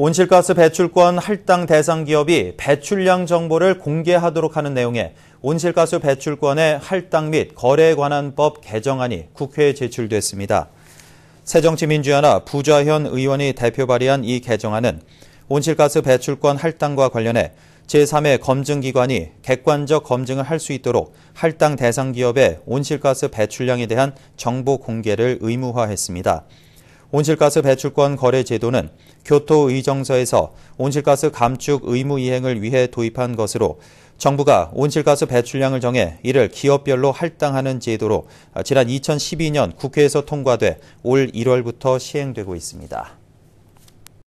온실가스 배출권 할당 대상 기업이 배출량 정보를 공개하도록 하는 내용의 온실가스 배출권의 할당 및 거래에 관한 법 개정안이 국회에 제출됐습니다. 새정치민주연합 부좌현 의원이 대표 발의한 이 개정안은 온실가스 배출권 할당과 관련해 제3의 검증기관이 객관적 검증을 할 수 있도록 할당 대상 기업의 온실가스 배출량에 대한 정보 공개를 의무화했습니다. 온실가스 배출권 거래 제도는 교토의정서에서 온실가스 감축 의무 이행을 위해 도입한 것으로 정부가 온실가스 배출량을 정해 이를 기업별로 할당하는 제도로 지난 2012년 국회에서 통과돼 올 1월부터 시행되고 있습니다.